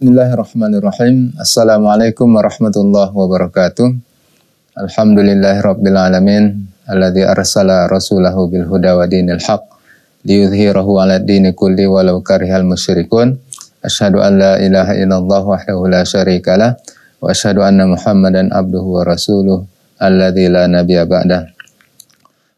Bismillahirrahmanirrahim. Assalamualaikum warahmatullahi wabarakatuh. Alhamdulillahirabbil alamin alladzi arsala rasulahu bil huda wa dinil haq liyudhhirahu 'ala dini kulli walau karihal musyrikun. Asyhadu an la ilaha illallah wahdahu la syarikalah wa asyhadu anna Muhammadan abduhu wa rasuluh alladzi la nabiyya ba'dah.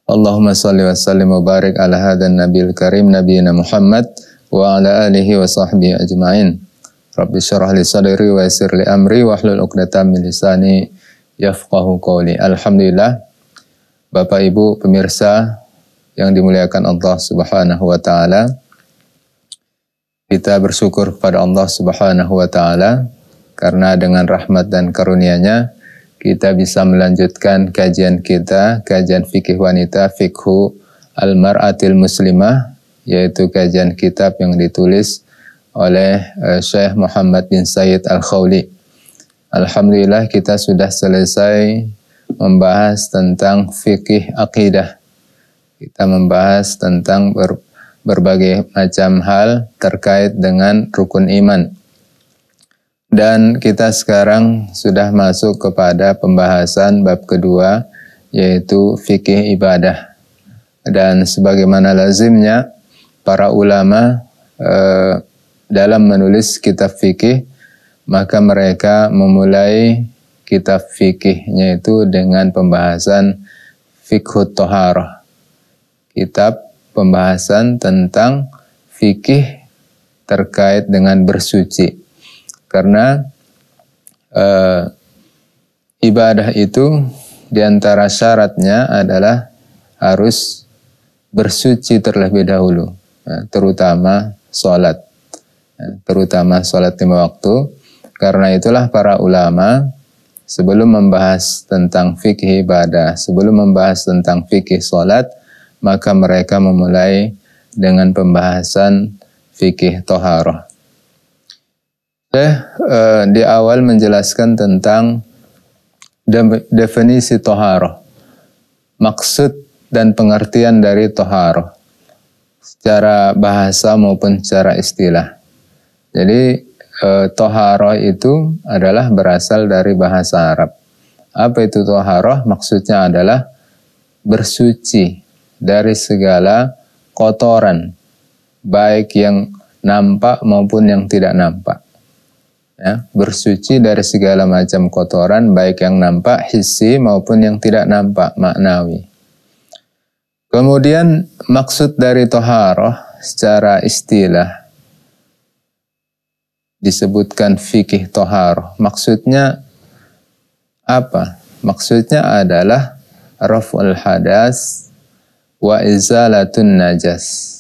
Allahumma salli wa sallim wa barik ala hadzal nabiyil karim nabiyina Muhammad wa ala alihi wa sahbihi ajma'in. Rabbi syarah li sadri wa yassir li amri wa hlul uqdatam min lisani yafqahu qawli. Alhamdulillah. Bapak Ibu pemirsa yang dimuliakan Allah Subhanahu wa taala. Kita bersyukur kepada Allah Subhanahu wa taala karena dengan rahmat dan karunia-Nya kita bisa melanjutkan kajian kita, kajian fikih wanita, fikhu al-mar'atil muslimah, yaitu kajian kitab yang ditulis oleh eh, Syekh Muhammad bin Said Al-Khawli. Alhamdulillah kita sudah selesai membahas tentang fikih akidah. Kita membahas tentang ber, berbagai macam hal terkait dengan rukun iman. Dan kita sekarang sudah masuk kepada pembahasan bab kedua yaitu fikih ibadah. Dan sebagaimana lazimnya para ulama eh, dalam menulis kitab fikih, maka mereka memulai kitab fikihnya itu dengan pembahasan fikhut toharah. Kitab pembahasan tentang fikih terkait dengan bersuci. Karena e, ibadah itu diantara syaratnya adalah harus bersuci terlebih dahulu, eh, terutama sholat. Ya, terutama sholat lima waktu. Karena itulah para ulama sebelum membahas tentang fikih ibadah, sebelum membahas tentang fikih sholat, maka mereka memulai dengan pembahasan fikih toharoh. Eh, eh, di awal menjelaskan tentang de definisi toharoh, maksud dan pengertian dari toharoh secara bahasa maupun secara istilah. Jadi e, toharoh itu adalah berasal dari bahasa Arab. Apa itu toharoh? Maksudnya adalah bersuci dari segala kotoran, baik yang nampak maupun yang tidak nampak. Ya, bersuci dari segala macam kotoran, baik yang nampak, hissi maupun yang tidak nampak, maknawi. Kemudian maksud dari toharoh secara istilah disebutkan fikih tohar Maksudnya apa? Maksudnya adalah raf'ul hadas wa izalatun najas.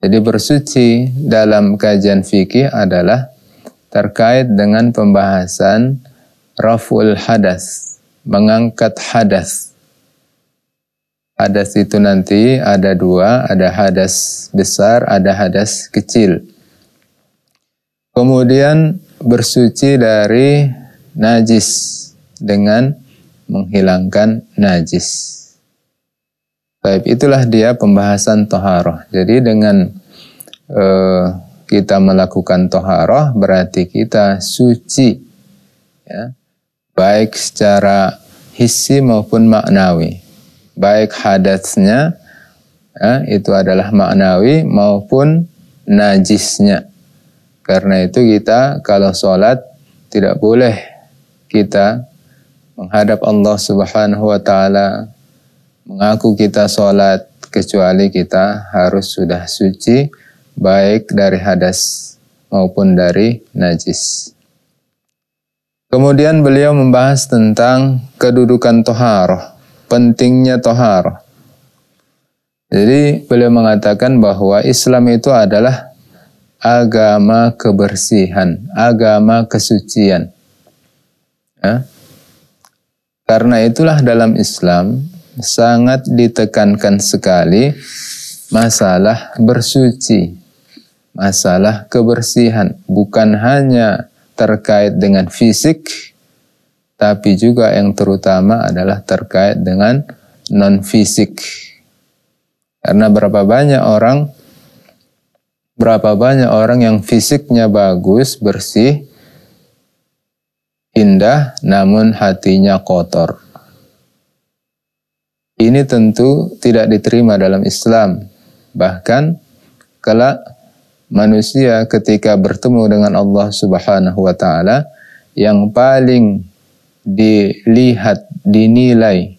Jadi bersuci dalam kajian fikih adalah terkait dengan pembahasan raf'ul hadas, mengangkat hadas. Hadas itu nanti ada dua, ada hadas besar, ada hadas kecil. Kemudian bersuci dari najis dengan menghilangkan najis. Baik, itulah dia pembahasan toharoh. Jadi dengan eh, kita melakukan toharoh berarti kita suci. Ya. Baik secara hissi maupun maknawi. Baik hadatsnya ya, itu adalah maknawi maupun najisnya karena itu kita kalau sholat tidak boleh kita menghadap Allah Subhanahu wa taala mengaku kita sholat kecuali kita harus sudah suci baik dari hadas maupun dari najis. Kemudian beliau membahas tentang kedudukan tohar, pentingnya tohar. Jadi beliau mengatakan bahwa Islam itu adalah agama kebersihan, agama kesucian. Ya. Karena itulah dalam Islam sangat ditekankan sekali masalah bersuci, masalah kebersihan, bukan hanya terkait dengan fisik, tapi juga yang terutama adalah terkait dengan non fisik. Karena berapa banyak orang Berapa banyak orang yang fisiknya bagus, bersih, indah, namun hatinya kotor. Ini tentu tidak diterima dalam Islam. Bahkan kelak manusia ketika bertemu dengan Allah Subhanahu wa taala yang paling dilihat, dinilai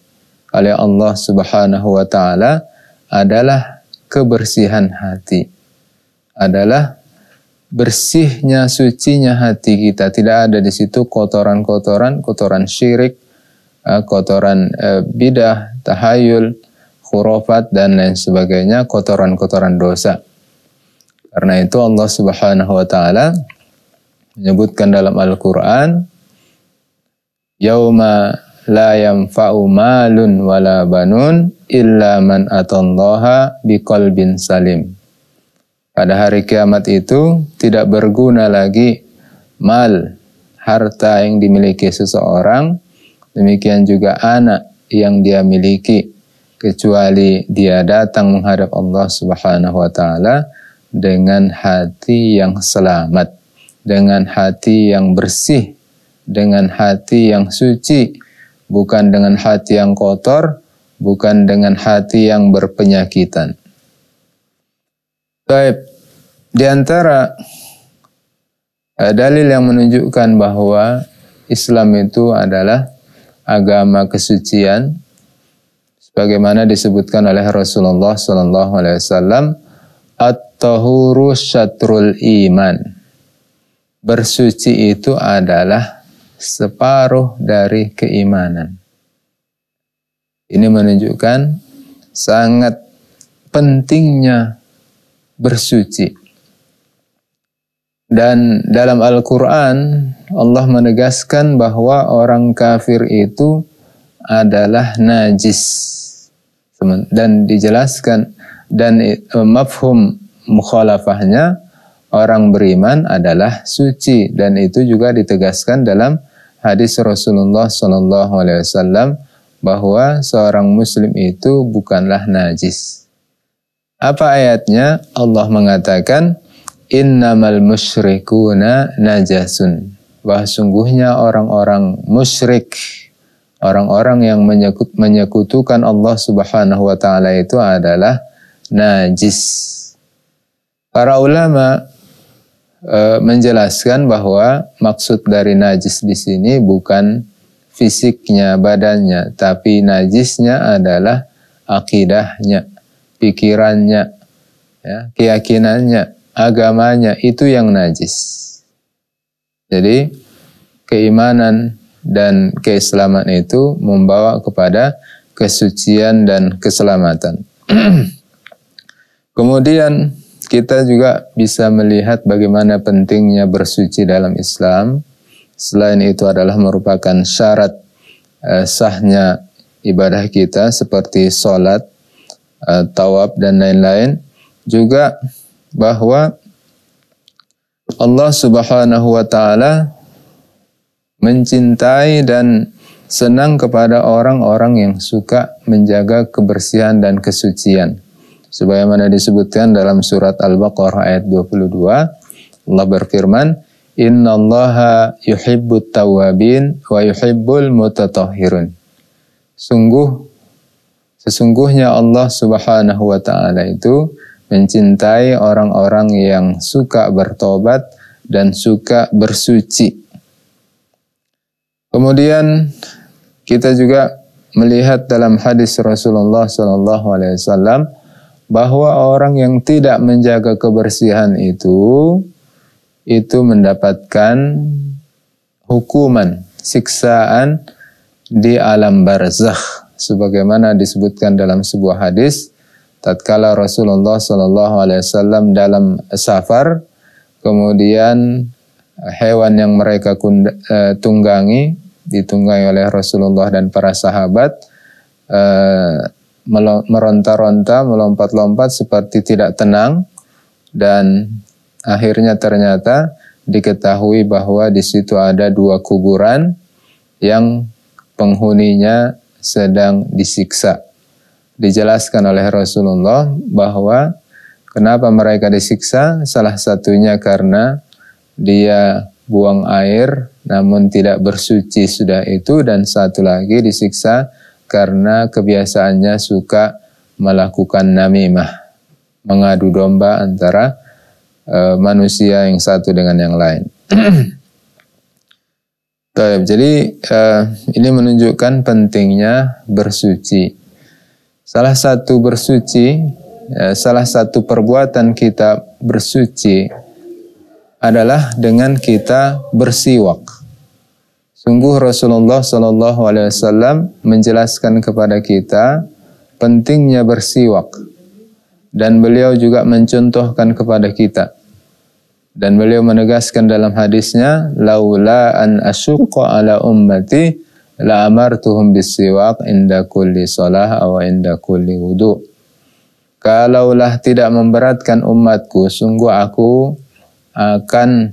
oleh Allah Subhanahu wa taala adalah kebersihan hati adalah bersihnya, sucinya hati kita. Tidak ada di situ kotoran-kotoran, kotoran syirik, eh, kotoran eh, bidah, tahayul, khurafat, dan lain sebagainya, kotoran-kotoran dosa. Karena itu Allah subhanahu wa ta'ala menyebutkan dalam Al-Quran, Yauma la yanfa'u malun wala banun illa man atallaha biqalbin salim. Pada hari kiamat itu tidak berguna lagi mal, harta yang dimiliki seseorang, demikian juga anak yang dia miliki kecuali dia datang menghadap Allah Subhanahu wa taala dengan hati yang selamat, dengan hati yang bersih, dengan hati yang suci, bukan dengan hati yang kotor, bukan dengan hati yang berpenyakitan baik Di antara eh, dalil yang menunjukkan bahwa Islam itu adalah agama kesucian sebagaimana disebutkan oleh Rasulullah sallallahu alaihi wasallam at-tahuru syatrul iman. Bersuci itu adalah separuh dari keimanan. Ini menunjukkan sangat pentingnya bersuci. Dan dalam Al-Quran Allah menegaskan bahwa orang kafir itu adalah najis. Dan dijelaskan dan e, mafhum mukhalafahnya orang beriman adalah suci dan itu juga ditegaskan dalam hadis Rasulullah SAW bahwa seorang muslim itu bukanlah najis. Apa ayatnya? Allah mengatakan, Innamal musyrikuna najasun. Bahwa sungguhnya orang-orang musyrik, orang-orang yang menyekut, menyekutukan Allah subhanahu wa ta'ala itu adalah najis. Para ulama e, menjelaskan bahwa maksud dari najis di sini bukan fisiknya, badannya, tapi najisnya adalah akidahnya pikirannya, ya, keyakinannya, agamanya itu yang najis. Jadi keimanan dan keislaman itu membawa kepada kesucian dan keselamatan. Kemudian kita juga bisa melihat bagaimana pentingnya bersuci dalam Islam. Selain itu adalah merupakan syarat eh, sahnya ibadah kita seperti sholat, Eh, tawab dan lain-lain juga bahwa Allah Subhanahu wa taala mencintai dan senang kepada orang-orang yang suka menjaga kebersihan dan kesucian. Sebagaimana disebutkan dalam surat Al-Baqarah ayat 22, Allah berfirman, "Inna yuhibbut tawabin wa yuhibbul mutatahhirun." Sungguh Sesungguhnya Allah Subhanahu wa taala itu mencintai orang-orang yang suka bertobat dan suka bersuci. Kemudian kita juga melihat dalam hadis Rasulullah saw bahwa orang yang tidak menjaga kebersihan itu itu mendapatkan hukuman siksaan di alam barzakh sebagaimana disebutkan dalam sebuah hadis tatkala Rasulullah Shallallahu alaihi wasallam dalam safar kemudian eh, hewan yang mereka eh, tunggangi ditunggangi oleh Rasulullah dan para sahabat eh, meronta-ronta, melompat-lompat seperti tidak tenang dan akhirnya ternyata diketahui bahwa di situ ada dua kuburan yang penghuninya sedang disiksa. Dijelaskan oleh Rasulullah bahwa kenapa mereka disiksa? Salah satunya karena dia buang air namun tidak bersuci sudah itu dan satu lagi disiksa karena kebiasaannya suka melakukan namimah, mengadu domba antara uh, manusia yang satu dengan yang lain. Taib. Jadi eh, ini menunjukkan pentingnya bersuci. Salah satu bersuci, eh, salah satu perbuatan kita bersuci adalah dengan kita bersiwak. Sungguh Rasulullah Shallallahu Alaihi Wasallam menjelaskan kepada kita pentingnya bersiwak dan beliau juga mencontohkan kepada kita dan beliau menegaskan dalam hadisnya, laula an asyqa ala ummati la amartuhum bisiwak inda kulli shalah aw inda kulli wudu. Kalaulah tidak memberatkan umatku, sungguh aku akan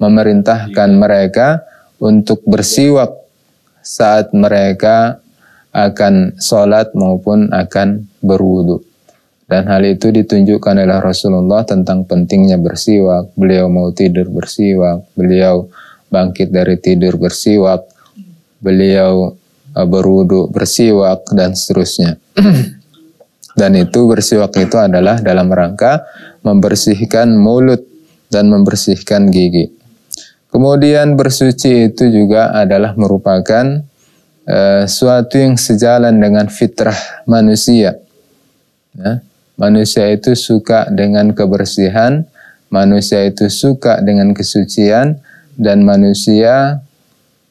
memerintahkan iya. mereka untuk bersiwak saat mereka akan sholat maupun akan berwuduk. Dan hal itu ditunjukkan oleh Rasulullah tentang pentingnya bersiwak. Beliau mau tidur bersiwak, beliau bangkit dari tidur bersiwak, beliau eh, berudu bersiwak dan seterusnya. dan itu bersiwak itu adalah dalam rangka membersihkan mulut dan membersihkan gigi. Kemudian bersuci itu juga adalah merupakan uh, suatu yang sejalan dengan fitrah manusia. Ya manusia itu suka dengan kebersihan, manusia itu suka dengan kesucian, dan manusia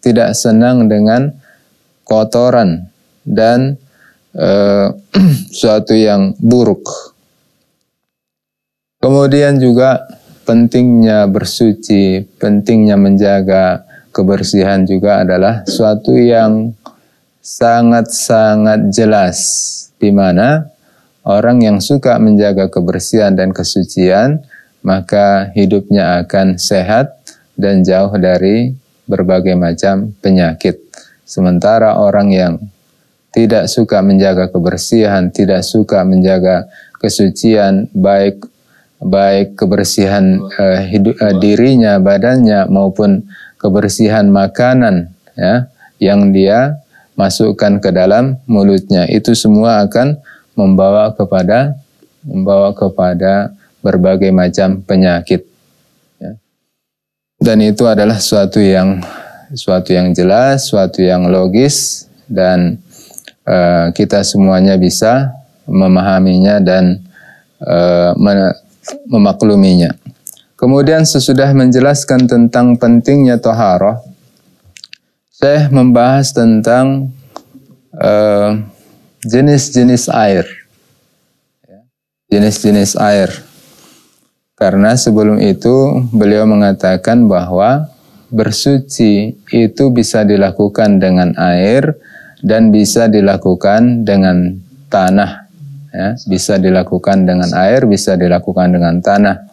tidak senang dengan kotoran dan eh, suatu yang buruk. Kemudian juga pentingnya bersuci, pentingnya menjaga kebersihan juga adalah suatu yang sangat-sangat jelas di mana orang yang suka menjaga kebersihan dan kesucian, maka hidupnya akan sehat dan jauh dari berbagai macam penyakit. Sementara orang yang tidak suka menjaga kebersihan, tidak suka menjaga kesucian, baik baik kebersihan uh, hidup, uh, dirinya, badannya maupun kebersihan makanan ya yang dia masukkan ke dalam mulutnya itu semua akan membawa kepada membawa kepada berbagai macam penyakit. Ya. Dan itu adalah suatu yang suatu yang jelas, suatu yang logis dan e, kita semuanya bisa memahaminya dan e, memakluminya. Kemudian sesudah menjelaskan tentang pentingnya toharoh, saya membahas tentang uh, jenis-jenis air. Ya. Jenis-jenis air. Karena sebelum itu beliau mengatakan bahwa bersuci itu bisa dilakukan dengan air dan bisa dilakukan dengan tanah. Ya, bisa dilakukan dengan air, bisa dilakukan dengan tanah.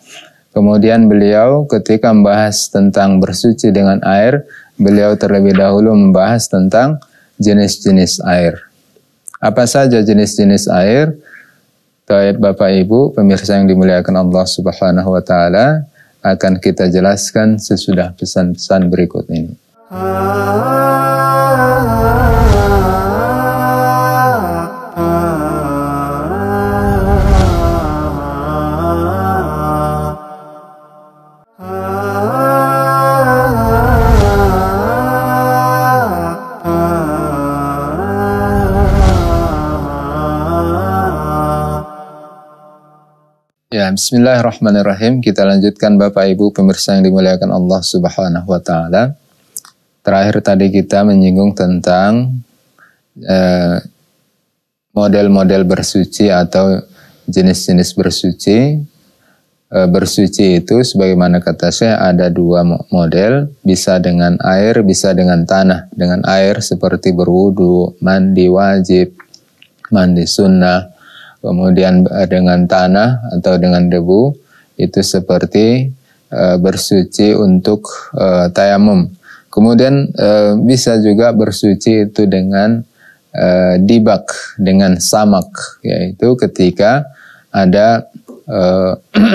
Kemudian beliau ketika membahas tentang bersuci dengan air, beliau terlebih dahulu membahas tentang jenis-jenis air. Apa saja jenis-jenis air? Taib Bapak Ibu, pemirsa yang dimuliakan Allah Subhanahu wa taala, akan kita jelaskan sesudah pesan-pesan berikut ini. Ah, ah, ah. Bismillahirrahmanirrahim. Kita lanjutkan Bapak Ibu pemirsa yang dimuliakan Allah Subhanahu wa taala. Terakhir tadi kita menyinggung tentang model eh, model-model bersuci atau jenis-jenis bersuci. E, bersuci itu sebagaimana kata saya ada dua model, bisa dengan air, bisa dengan tanah. Dengan air seperti berwudu, mandi wajib, mandi sunnah, kemudian eh, dengan tanah atau dengan debu itu seperti e, bersuci untuk e, tayamum. Kemudian e, bisa juga bersuci itu dengan e, dibak, dengan samak, yaitu ketika ada e,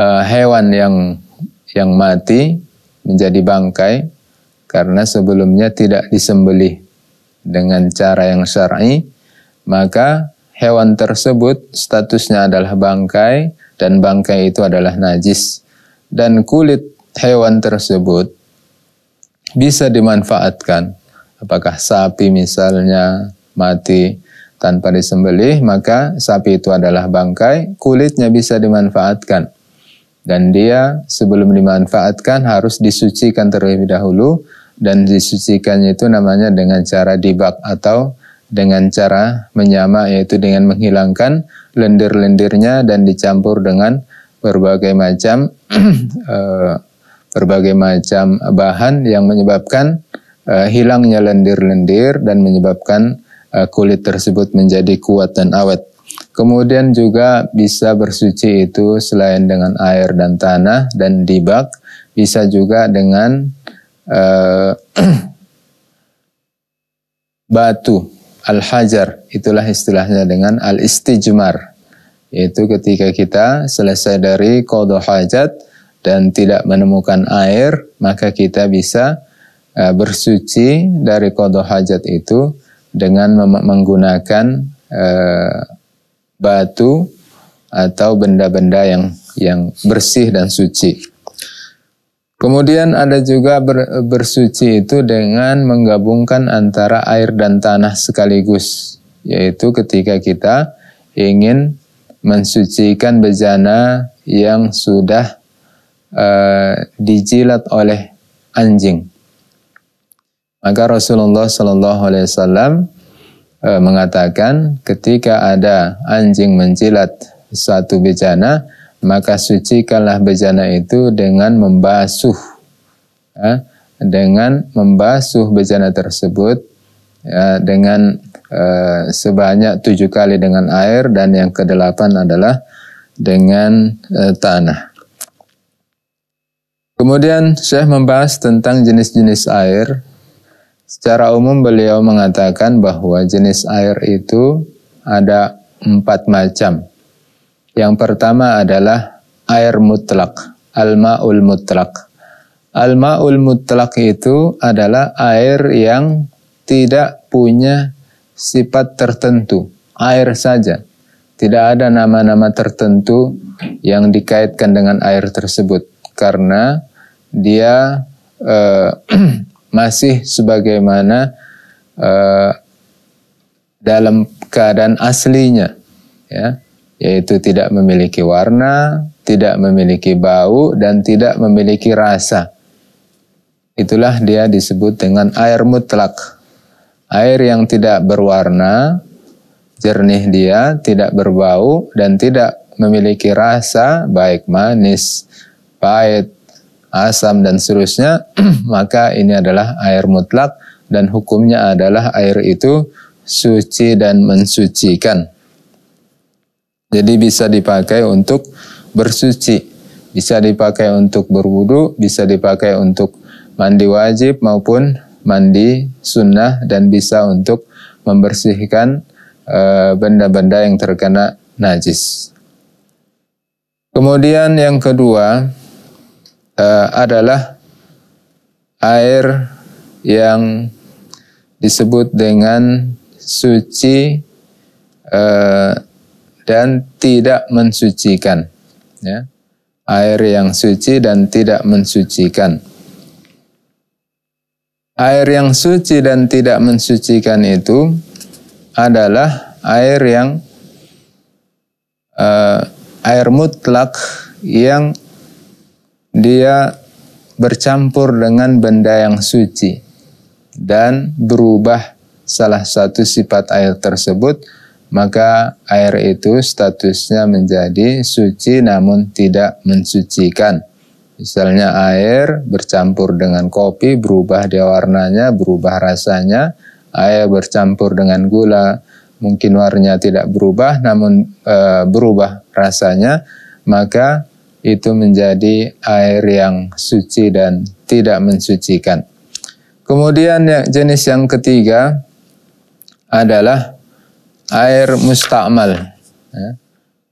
e, hewan yang yang mati menjadi bangkai karena sebelumnya tidak disembelih dengan cara yang syar'i, maka hewan tersebut statusnya adalah bangkai dan bangkai itu adalah najis. Dan kulit hewan tersebut bisa dimanfaatkan. Apakah sapi misalnya mati tanpa disembelih, maka sapi itu adalah bangkai, kulitnya bisa dimanfaatkan. Dan dia sebelum dimanfaatkan harus disucikan terlebih dahulu, dan disucikannya itu namanya dengan cara dibak atau dengan cara menyama yaitu dengan menghilangkan lendir-lendirnya dan dicampur dengan berbagai macam eh, berbagai macam bahan yang menyebabkan eh, hilangnya lendir-lendir dan menyebabkan eh, kulit tersebut menjadi kuat dan awet. Kemudian juga bisa bersuci itu selain dengan air dan tanah dan dibak, bisa juga dengan uh, batu al-hajar. Itulah istilahnya dengan al-istijmar. Yaitu ketika kita selesai dari kodoh hajat dan tidak menemukan air, maka kita bisa eh, bersuci dari kodoh hajat itu dengan menggunakan eh, batu atau benda-benda yang yang bersih dan suci. Kemudian ada juga ber, bersuci itu dengan menggabungkan antara air dan tanah sekaligus, yaitu ketika kita ingin mensucikan bejana yang sudah uh, dijilat oleh anjing. Maka Rasulullah SAW Alaihi eh, mengatakan ketika ada anjing menjilat satu bejana, maka sucikanlah bejana itu dengan membasuh ya, dengan membasuh bejana tersebut ya, dengan eh, sebanyak tujuh kali dengan air dan yang kedelapan adalah dengan eh, tanah. Kemudian Syekh membahas tentang jenis-jenis air. Secara umum beliau mengatakan bahwa jenis air itu ada empat macam yang pertama adalah air mutlak, al-ma'ul mutlak. Al-ma'ul mutlak itu adalah air yang tidak punya sifat tertentu, air saja. Tidak ada nama-nama tertentu yang dikaitkan dengan air tersebut karena dia eh, masih sebagaimana eh, dalam keadaan aslinya ya yaitu tidak memiliki warna, tidak memiliki bau, dan tidak memiliki rasa. Itulah dia disebut dengan air mutlak. Air yang tidak berwarna, jernih dia, tidak berbau, dan tidak memiliki rasa, baik manis, pahit, asam, dan seterusnya, maka ini adalah air mutlak, dan hukumnya adalah air itu suci dan mensucikan. Jadi bisa dipakai untuk bersuci, bisa dipakai untuk berwudu, bisa dipakai untuk mandi wajib maupun mandi sunnah dan bisa untuk membersihkan eh, benda-benda yang terkena najis. Kemudian yang kedua e, adalah air yang disebut dengan suci e, dan tidak mensucikan. Ya. Air yang suci dan tidak mensucikan. Air yang suci dan tidak mensucikan itu adalah air yang uh, air mutlak yang dia bercampur dengan benda yang suci dan berubah salah satu sifat air tersebut maka air itu statusnya menjadi suci namun tidak mensucikan. Misalnya air bercampur dengan kopi berubah dia warnanya, berubah rasanya. Air bercampur dengan gula mungkin warnanya tidak berubah namun e, berubah rasanya, maka itu menjadi air yang suci dan tidak mensucikan. Kemudian ya, jenis yang ketiga adalah air musta'mal. Ya.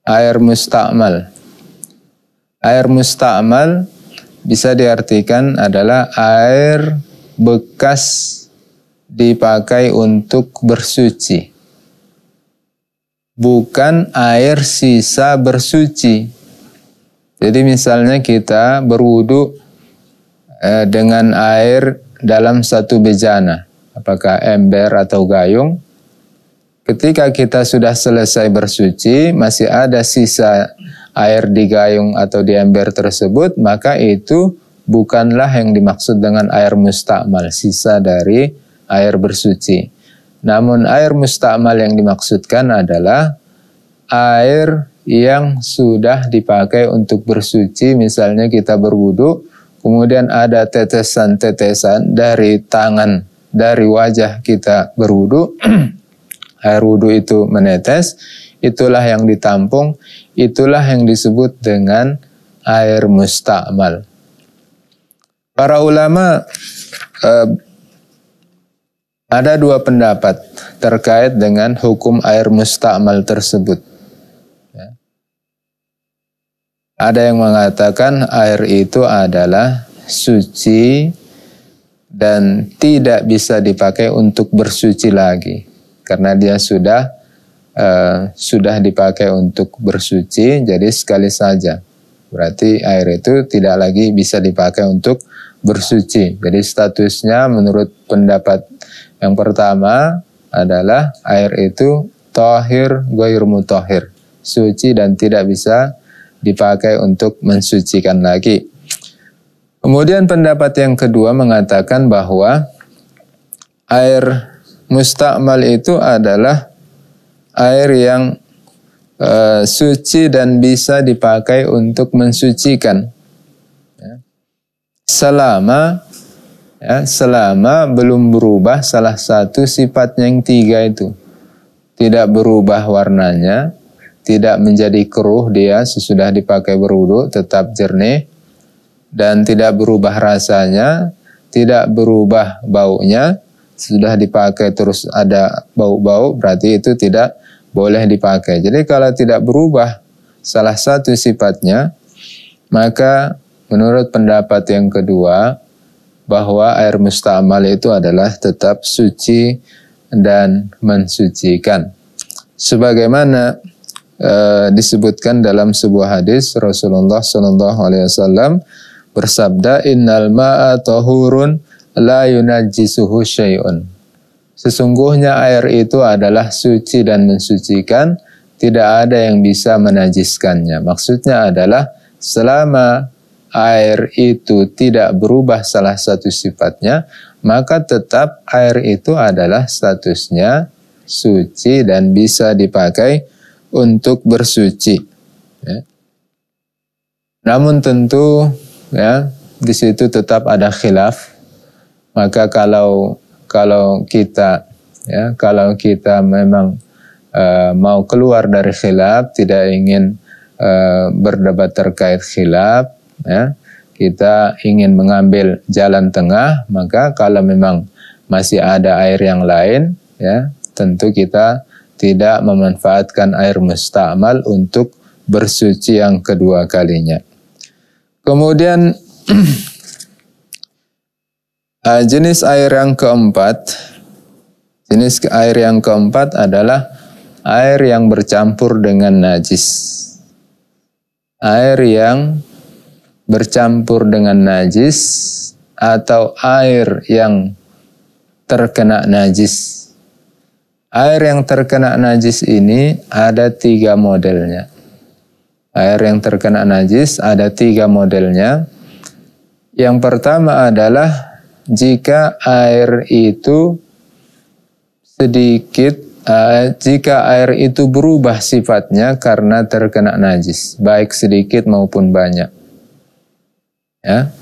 Air musta'mal. Air musta'mal bisa diartikan adalah air bekas dipakai untuk bersuci. Bukan air sisa bersuci. Jadi misalnya kita berwudu eh, dengan air dalam satu bejana, apakah ember atau gayung, ketika kita sudah selesai bersuci, masih ada sisa air di gayung atau di ember tersebut, maka itu bukanlah yang dimaksud dengan air mustakmal, sisa dari air bersuci. Namun air mustakmal yang dimaksudkan adalah air yang sudah dipakai untuk bersuci, misalnya kita berwudu, kemudian ada tetesan-tetesan dari tangan, dari wajah kita berwudu, air wudhu itu menetes, itulah yang ditampung, itulah yang disebut dengan air musta'mal. Para ulama eh, ada dua pendapat terkait dengan hukum air musta'mal tersebut. Ya. Ada yang mengatakan air itu adalah suci dan tidak bisa dipakai untuk bersuci lagi karena dia sudah uh, sudah dipakai untuk bersuci jadi sekali saja berarti air itu tidak lagi bisa dipakai untuk bersuci jadi statusnya menurut pendapat yang pertama adalah air itu tohir goir tohir suci dan tidak bisa dipakai untuk mensucikan lagi. Kemudian pendapat yang kedua mengatakan bahwa air Mustakmal itu adalah air yang e, suci dan bisa dipakai untuk mensucikan. Ya. Selama ya, selama belum berubah salah satu sifatnya yang tiga itu. Tidak berubah warnanya, tidak menjadi keruh dia sesudah dipakai berwudu, tetap jernih dan tidak berubah rasanya, tidak berubah baunya, sudah dipakai terus ada bau-bau berarti itu tidak boleh dipakai. Jadi kalau tidak berubah salah satu sifatnya maka menurut pendapat yang kedua bahwa air mustamal itu adalah tetap suci dan mensucikan. Sebagaimana e, disebutkan dalam sebuah hadis Rasulullah Shallallahu alaihi wasallam bersabda innal ma'a la yunajjisuhu syai'un. Sesungguhnya air itu adalah suci dan mensucikan, tidak ada yang bisa menajiskannya. Maksudnya adalah selama air itu tidak berubah salah satu sifatnya, maka tetap air itu adalah statusnya suci dan bisa dipakai untuk bersuci. Ya. Namun tentu ya di situ tetap ada khilaf maka kalau kalau kita ya kalau kita memang uh, mau keluar dari khilaf, tidak ingin uh, berdebat terkait khilaf, ya, kita ingin mengambil jalan tengah, maka kalau memang masih ada air yang lain, ya, tentu kita tidak memanfaatkan air musta'mal untuk bersuci yang kedua kalinya. Kemudian Uh, jenis air yang keempat, jenis air yang keempat adalah air yang bercampur dengan najis. Air yang bercampur dengan najis atau air yang terkena najis. Air yang terkena najis ini ada tiga modelnya. Air yang terkena najis ada tiga modelnya. Yang pertama adalah jika air itu sedikit uh, jika air itu berubah sifatnya karena terkena najis baik sedikit maupun banyak ya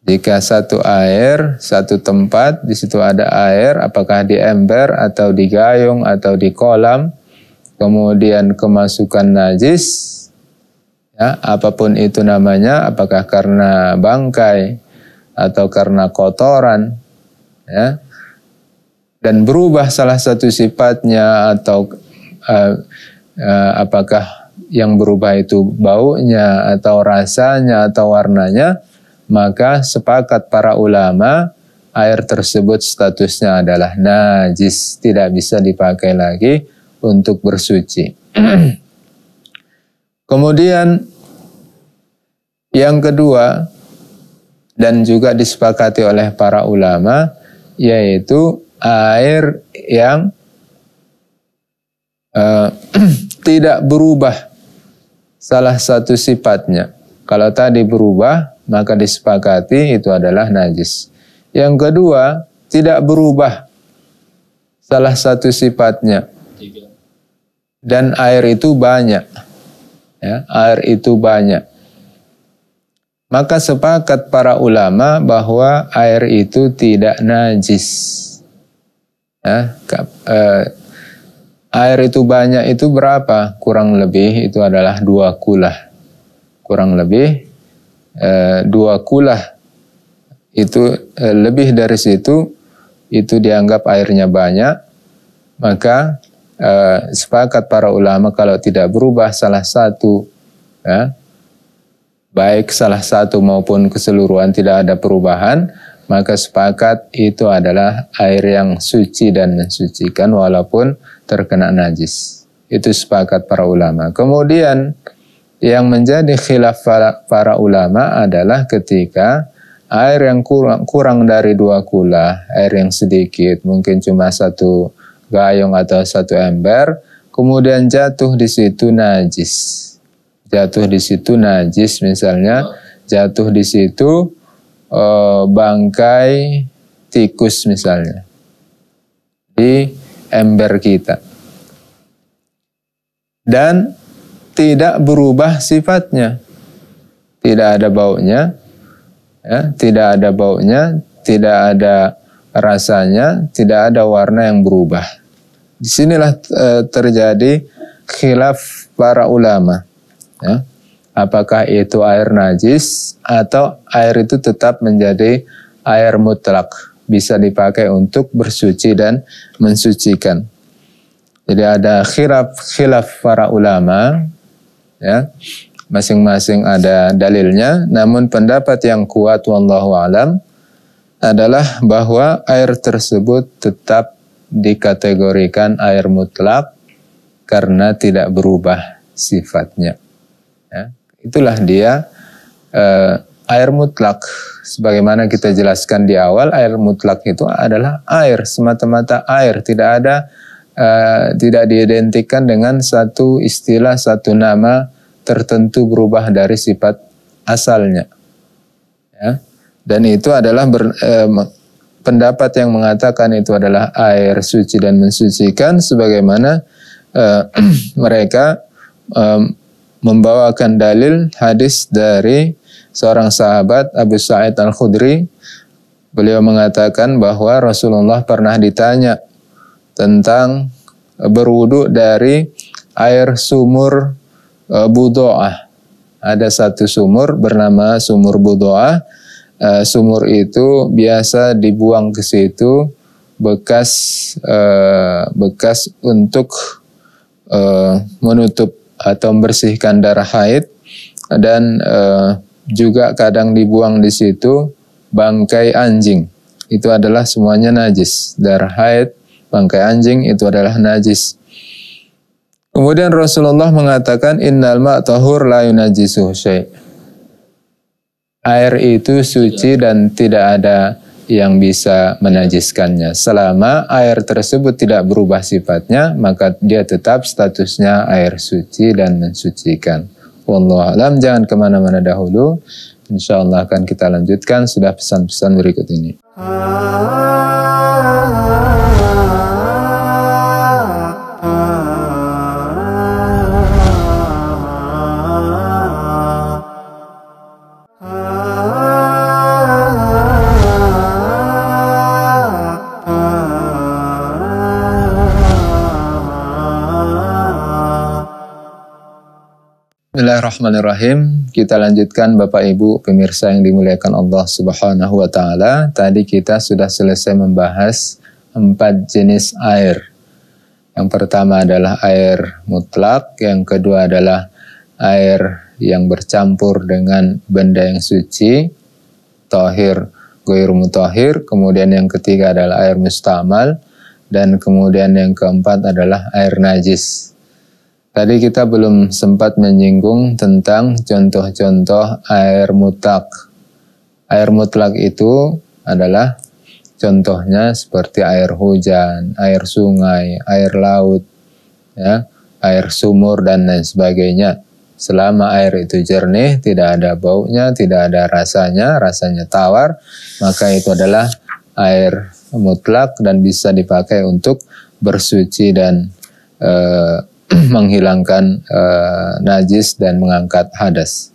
jika satu air, satu tempat, di situ ada air, apakah di ember atau di gayung atau di kolam, kemudian kemasukan najis, ya, apapun itu namanya, apakah karena bangkai, atau karena kotoran ya dan berubah salah satu sifatnya atau uh, uh, apakah yang berubah itu baunya atau rasanya atau warnanya maka sepakat para ulama air tersebut statusnya adalah najis tidak bisa dipakai lagi untuk bersuci kemudian yang kedua dan juga disepakati oleh para ulama yaitu air yang uh, tidak berubah salah satu sifatnya. Kalau tadi berubah maka disepakati itu adalah najis. Yang kedua tidak berubah salah satu sifatnya dan air itu banyak. Ya, air itu banyak. Maka sepakat para ulama bahwa air itu tidak najis. Nah, air itu banyak itu berapa? Kurang lebih itu adalah dua kulah. Kurang lebih eh, dua kulah itu eh, lebih dari situ itu dianggap airnya banyak. Maka sepakat para ulama kalau tidak berubah salah satu ya baik salah satu maupun keseluruhan tidak ada perubahan, maka sepakat itu adalah air yang suci dan mensucikan walaupun terkena najis. Itu sepakat para ulama. Kemudian yang menjadi khilaf para ulama adalah ketika air yang kurang, kurang dari dua kula, air yang sedikit, mungkin cuma satu gayung atau satu ember, kemudian jatuh di situ najis jatuh di situ najis misalnya jatuh di situ e, bangkai tikus misalnya di ember kita dan tidak berubah sifatnya tidak ada baunya ya, tidak ada baunya tidak ada rasanya tidak ada warna yang berubah disinilah e, terjadi khilaf para ulama Ya. Apakah itu air najis atau air itu tetap menjadi air mutlak. Bisa dipakai untuk bersuci dan mensucikan. Jadi ada khilaf, khilaf para ulama. ya Masing-masing ada dalilnya. Namun pendapat yang kuat, wallahu alam, adalah bahwa air tersebut tetap dikategorikan air mutlak karena tidak berubah sifatnya. Ya. Itulah dia eh, air mutlak. Sebagaimana kita jelaskan di awal, air mutlak itu adalah air, semata-mata air. Tidak ada, eh, tidak diidentikan dengan satu istilah, satu nama tertentu berubah dari sifat asalnya. Ya. Dan itu adalah ber, eh, pendapat yang mengatakan itu adalah air suci dan mensucikan sebagaimana eh, mereka eh, membawakan dalil hadis dari seorang sahabat Abu Sa'id Al-Khudri. Beliau mengatakan bahwa Rasulullah pernah ditanya tentang berwudu dari air sumur e, Budoah. Ada satu sumur bernama sumur Budoah. E, sumur itu biasa dibuang ke situ bekas e, bekas untuk menutup atau membersihkan darah haid dan e, juga kadang dibuang di situ bangkai anjing. Itu adalah semuanya najis. Darah haid, bangkai anjing itu adalah najis. Kemudian Rasulullah mengatakan innal ma tahur la yunajisuh syai'. Air itu suci dan tidak ada yang bisa menajiskannya. Selama air tersebut tidak berubah sifatnya, maka dia tetap statusnya air suci dan mensucikan. Wallahu alam, jangan kemana-mana dahulu. Insya Allah akan kita lanjutkan sudah pesan-pesan berikut ini. Ah. Bismillahirrahmanirrahim. Kita lanjutkan Bapak Ibu pemirsa yang dimuliakan Allah Subhanahu wa taala. Tadi kita sudah selesai membahas empat jenis air. Yang pertama adalah air mutlak, yang kedua adalah air yang bercampur dengan benda yang suci, tohir, goir tohir. kemudian yang ketiga adalah air mustamal, dan kemudian yang keempat adalah air najis. Tadi kita belum sempat menyinggung tentang contoh-contoh air mutlak. Air mutlak itu adalah contohnya seperti air hujan, air sungai, air laut, ya, air sumur dan lain sebagainya. Selama air itu jernih, tidak ada baunya, tidak ada rasanya, rasanya tawar, maka itu adalah air mutlak dan bisa dipakai untuk bersuci dan e, menghilangkan uh, najis dan mengangkat hadas.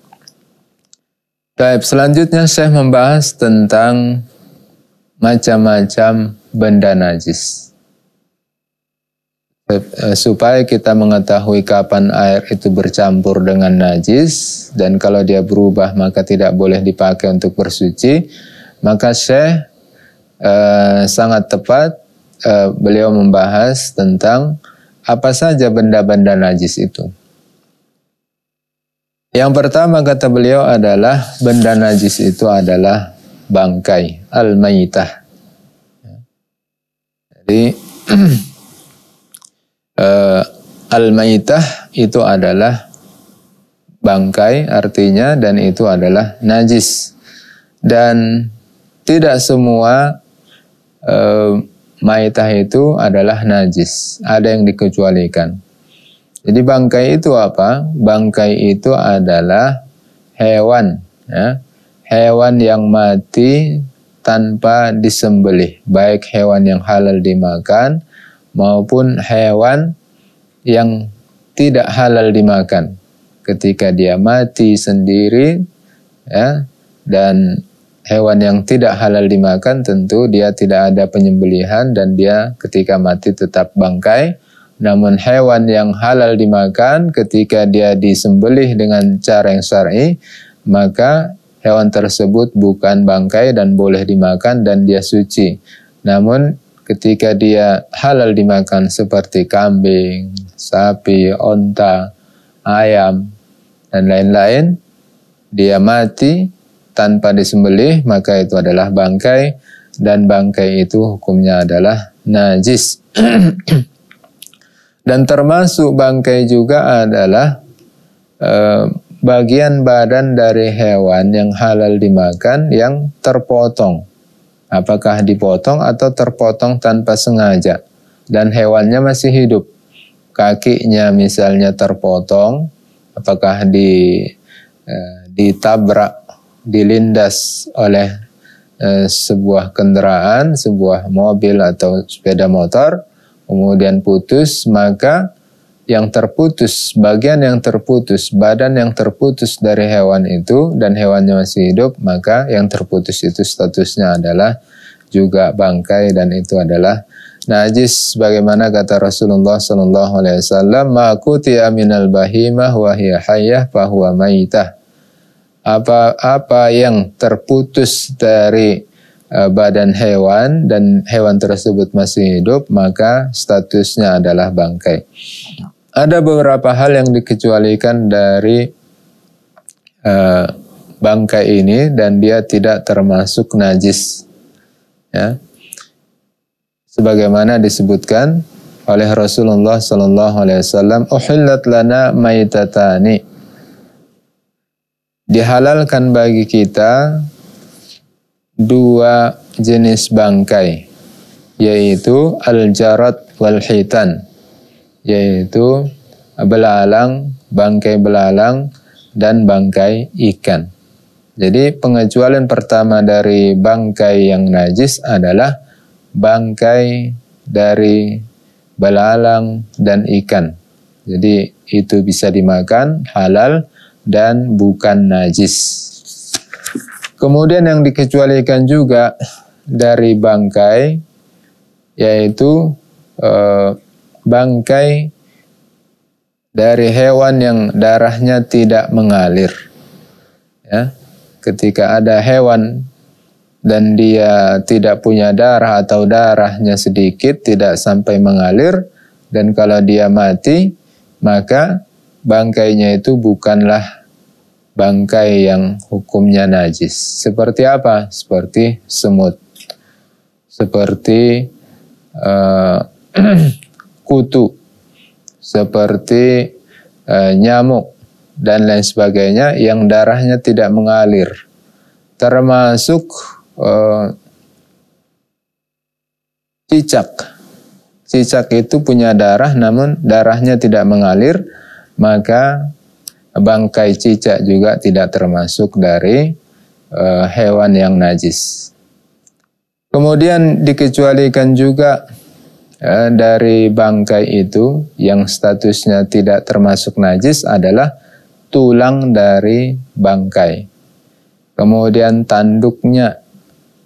Baik selanjutnya saya membahas tentang macam-macam benda najis. Eh, eh, supaya kita mengetahui kapan air itu bercampur dengan najis dan kalau dia berubah maka tidak boleh dipakai untuk bersuci, maka saya eh, sangat tepat eh, beliau membahas tentang apa saja benda-benda najis itu? Yang pertama kata beliau adalah benda najis itu adalah bangkai al-mayitah. Jadi eh, al-mayitah itu adalah bangkai artinya dan itu adalah najis. Dan tidak semua uh, maitah itu adalah najis, ada yang dikecualikan. Jadi bangkai itu apa? Bangkai itu adalah hewan, ya. hewan yang mati tanpa disembelih, baik hewan yang halal dimakan maupun hewan yang tidak halal dimakan ketika dia mati sendiri ya dan hewan yang tidak halal dimakan tentu dia tidak ada penyembelihan dan dia ketika mati tetap bangkai. Namun hewan yang halal dimakan ketika dia disembelih dengan cara yang syar'i, maka hewan tersebut bukan bangkai dan boleh dimakan dan dia suci. Namun ketika dia halal dimakan seperti kambing, sapi, onta, ayam, dan lain-lain, dia mati tanpa disembelih maka itu adalah bangkai dan bangkai itu hukumnya adalah najis. dan termasuk bangkai juga adalah e, bagian badan dari hewan yang halal dimakan yang terpotong. Apakah dipotong atau terpotong tanpa sengaja dan hewannya masih hidup. Kakinya misalnya terpotong, apakah di e, ditabrak dilindas oleh eh, sebuah kendaraan, sebuah mobil atau sepeda motor, kemudian putus, maka yang terputus, bagian yang terputus, badan yang terputus dari hewan itu dan hewannya masih hidup, maka yang terputus itu statusnya adalah juga bangkai dan itu adalah najis bagaimana kata Rasulullah SAW, alaihi wasallam ma minal bahimah wa hiya hayyah maitah apa-apa yang terputus dari eh, badan hewan dan hewan tersebut masih hidup maka statusnya adalah bangkai. Ada beberapa hal yang dikecualikan dari uh, bangkai ini dan dia tidak termasuk najis. Ya. Sebagaimana disebutkan oleh Rasulullah Sallallahu Alaihi Wasallam, "Uhillat lana maitatani." dihalalkan bagi kita dua jenis bangkai yaitu al-jarat wal hitan yaitu belalang, bangkai belalang dan bangkai ikan. Jadi pengecualian pertama dari bangkai yang najis adalah bangkai dari belalang dan ikan. Jadi itu bisa dimakan halal dan bukan najis. Kemudian yang dikecualikan juga dari bangkai yaitu e, bangkai dari hewan yang darahnya tidak mengalir. Ya, ketika ada hewan dan dia tidak punya darah atau darahnya sedikit tidak sampai mengalir dan kalau dia mati maka bangkainya itu bukanlah bangkai yang hukumnya najis. Seperti apa? Seperti semut. Seperti uh, kutu. Seperti uh, nyamuk dan lain sebagainya yang darahnya tidak mengalir. Termasuk uh, cicak. Cicak itu punya darah namun darahnya tidak mengalir maka bangkai cicak juga tidak termasuk dari uh, hewan yang najis. Kemudian dikecualikan juga eh, dari bangkai itu yang statusnya tidak termasuk najis adalah tulang dari bangkai. Kemudian tanduknya,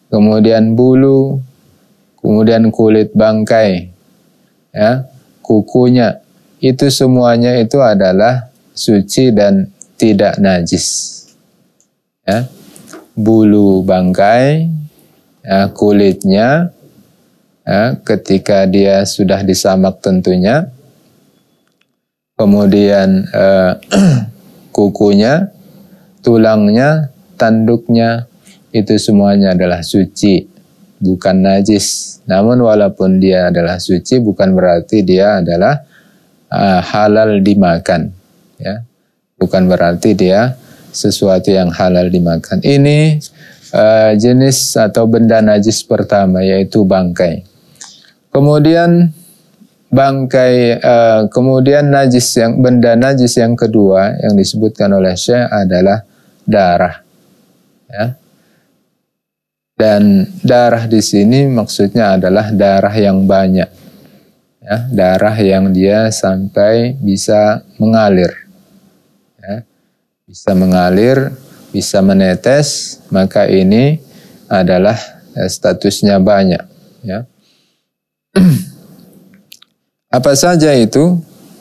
kemudian bulu, kemudian kulit bangkai, ya, kukunya, itu semuanya itu adalah suci dan tidak najis. Ya. Bulu bangkai, ya, kulitnya, ya, ketika dia sudah disamak tentunya, kemudian eh, kukunya, tulangnya, tanduknya, itu semuanya adalah suci, bukan najis. Namun walaupun dia adalah suci, bukan berarti dia adalah uh, halal dimakan ya bukan berarti dia sesuatu yang halal dimakan ini uh, jenis atau benda najis pertama yaitu bangkai kemudian bangkai uh, kemudian najis yang benda najis yang kedua yang disebutkan oleh Syekh adalah darah ya dan darah di sini maksudnya adalah darah yang banyak ya, darah yang dia sampai bisa mengalir, ya, bisa mengalir, bisa menetes, maka ini adalah ya, statusnya banyak. Ya. Apa saja itu?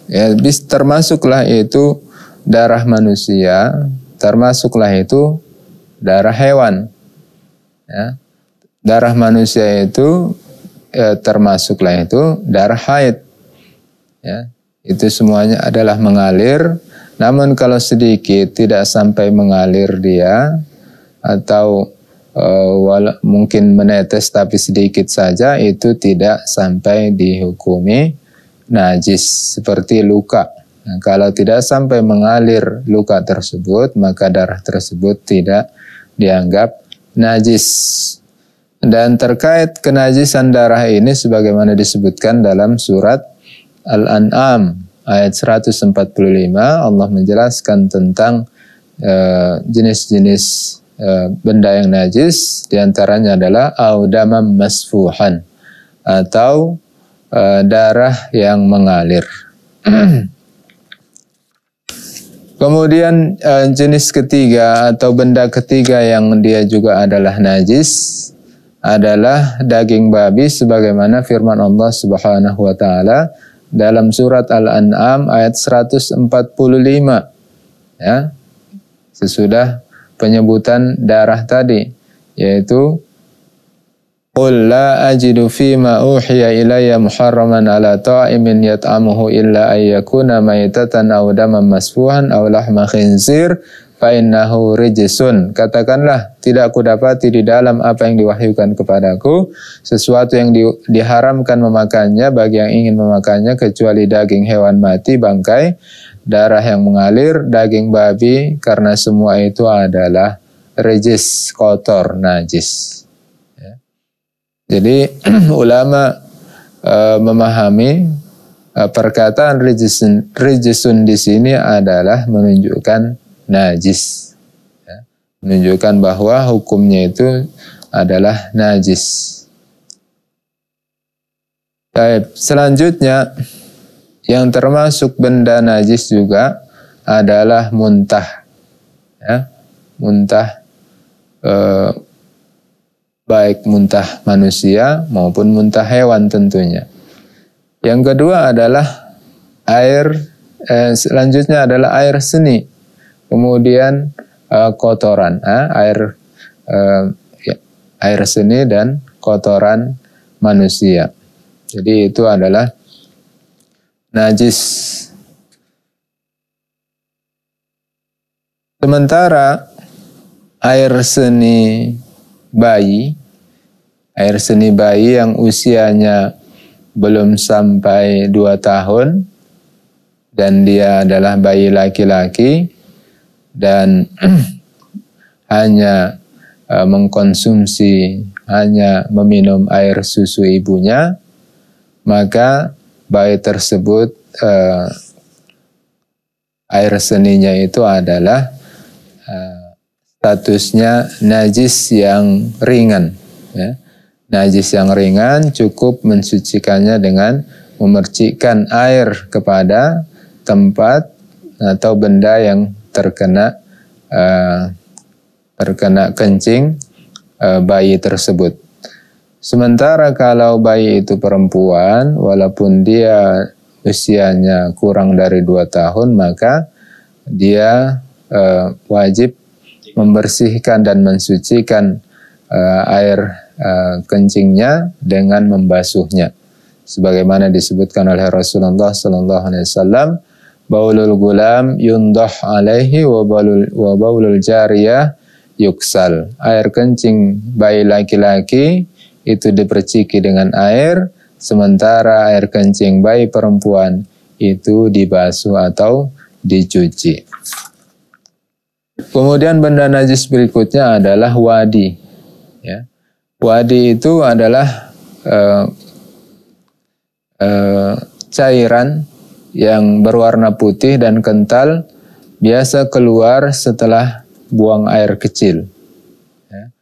Ya, termasuklah itu darah manusia, termasuklah itu darah hewan. Ya. Darah manusia itu e, eh, termasuklah itu darah haid. Ya, itu semuanya adalah mengalir. Namun kalau sedikit tidak sampai mengalir dia atau e, eh, wala, mungkin menetes tapi sedikit saja itu tidak sampai dihukumi najis seperti luka. Nah, kalau tidak sampai mengalir luka tersebut maka darah tersebut tidak dianggap najis. Dan terkait kenajisan darah ini sebagaimana disebutkan dalam surat Al-An'am ayat 145 Allah menjelaskan tentang eh, jenis-jenis uh, uh, benda yang najis diantaranya adalah audamam masfuhan atau uh, darah yang mengalir. Kemudian jenis ketiga atau benda ketiga yang dia juga adalah najis adalah daging babi sebagaimana firman Allah Subhanahu wa taala dalam surat Al-An'am ayat 145 ya sesudah penyebutan darah tadi yaitu Qul la ajidu ma uhiya ilayya muharraman ala ta'imin yat'amuhu illa ayyakuna maytatan aw daman masfuhan aw lahma khinzir fainnahu rijsun. Katakanlah, tidak aku dapati di dalam apa yang diwahyukan kepadaku, sesuatu yang di, diharamkan memakannya bagi yang ingin memakannya, kecuali daging hewan mati, bangkai, darah yang mengalir, daging babi, karena semua itu adalah rejis, kotor, najis. Ya. Jadi ulama e, memahami e, perkataan rijisun, rijisun di sini adalah menunjukkan najis. Ya, menunjukkan bahwa hukumnya itu adalah najis. Baik, selanjutnya yang termasuk benda najis juga adalah muntah. Ya, muntah eh, baik muntah manusia maupun muntah hewan tentunya. Yang kedua adalah air eh, selanjutnya adalah air seni kemudian uh, kotoran uh, air uh, air seni dan kotoran manusia. Jadi itu adalah najis. Sementara air seni bayi, air seni bayi yang usianya belum sampai dua tahun dan dia adalah bayi laki-laki, dan hanya uh, mengkonsumsi hanya meminum air susu ibunya maka bayi tersebut uh, air seninya itu adalah uh, statusnya najis yang ringan ya. najis yang ringan cukup mensucikannya dengan memercikkan air kepada tempat atau benda yang terkena uh, terkena kencing uh, bayi tersebut. Sementara kalau bayi itu perempuan, walaupun dia usianya kurang dari dua tahun, maka dia uh, wajib membersihkan dan mensucikan uh, air uh, kencingnya dengan membasuhnya sebagaimana disebutkan oleh Rasulullah sallallahu alaihi wasallam baulul gulam yundah alaihi wa baulul, wa baulul jariyah yuksal. Air kencing bayi laki-laki itu diperciki dengan air, sementara air kencing bayi perempuan itu dibasuh atau dicuci. Kemudian benda najis berikutnya adalah wadi. Ya. Wadi itu adalah uh, uh, cairan yang berwarna putih dan kental biasa keluar setelah buang air kecil. Ya.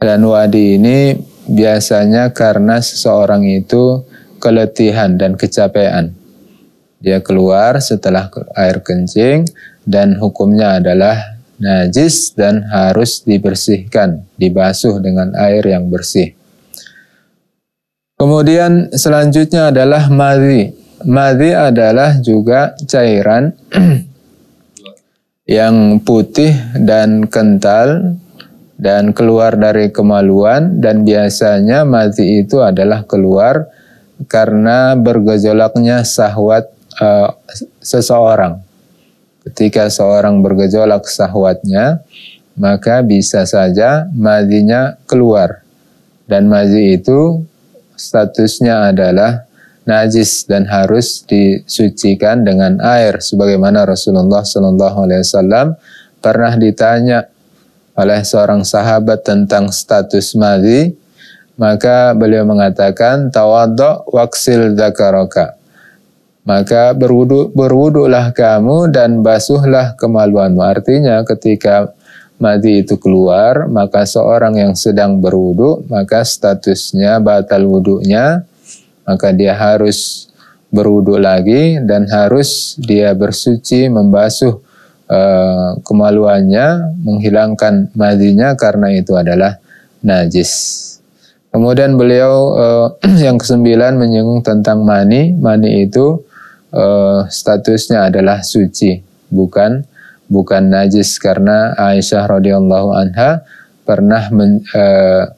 Dan wadi ini biasanya karena seseorang itu keletihan dan kecapean. Dia keluar setelah air kencing dan hukumnya adalah najis dan harus dibersihkan, dibasuh dengan air yang bersih. Kemudian selanjutnya adalah madhi. Madhi adalah juga cairan yang putih dan kental dan keluar dari kemaluan dan biasanya madhi itu adalah keluar karena bergejolaknya sahwat e, seseorang. Ketika seorang bergejolak sahwatnya, maka bisa saja madinya keluar. Dan madi itu statusnya adalah najis dan harus disucikan dengan air sebagaimana Rasulullah Shallallahu alaihi wasallam pernah ditanya oleh seorang sahabat tentang status mandi maka beliau mengatakan tawaddo waksil dzakaraka maka berwudu berwudulah kamu dan basuhlah kemaluanmu artinya ketika mati itu keluar maka seorang yang sedang berwudu maka statusnya batal wudunya maka dia harus berwudhu lagi dan harus dia bersuci membasuh uh, kemaluannya menghilangkan madinya karena itu adalah najis. Kemudian beliau uh, yang kesembilan menyinggung tentang mani. Mani itu uh, statusnya adalah suci, bukan bukan najis karena Aisyah radhiyallahu anha pernah men, uh,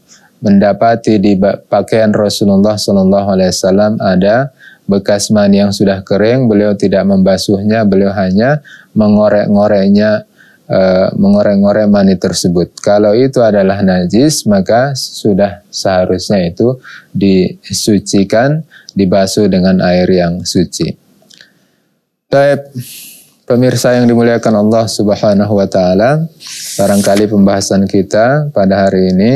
mendapati di pakaian Rasulullah Shallallahu Alaihi Wasallam ada bekas mani yang sudah kering, beliau tidak membasuhnya, beliau hanya mengorek-ngoreknya, e, mengorek-ngorek mani tersebut. Kalau itu adalah najis, maka sudah seharusnya itu disucikan, dibasuh dengan air yang suci. Taib, pemirsa yang dimuliakan Allah Subhanahu wa taala, barangkali pembahasan kita pada hari ini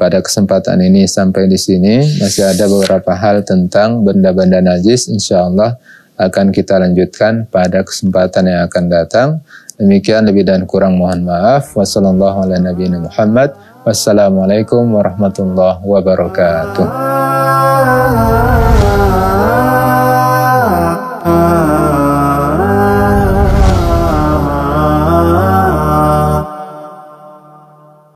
pada kesempatan ini sampai di sini. Masih ada beberapa hal tentang benda-benda najis. Insya Allah akan kita lanjutkan pada kesempatan yang akan datang. Demikian lebih dan kurang mohon maaf. Wassalamualaikum warahmatullahi wabarakatuh.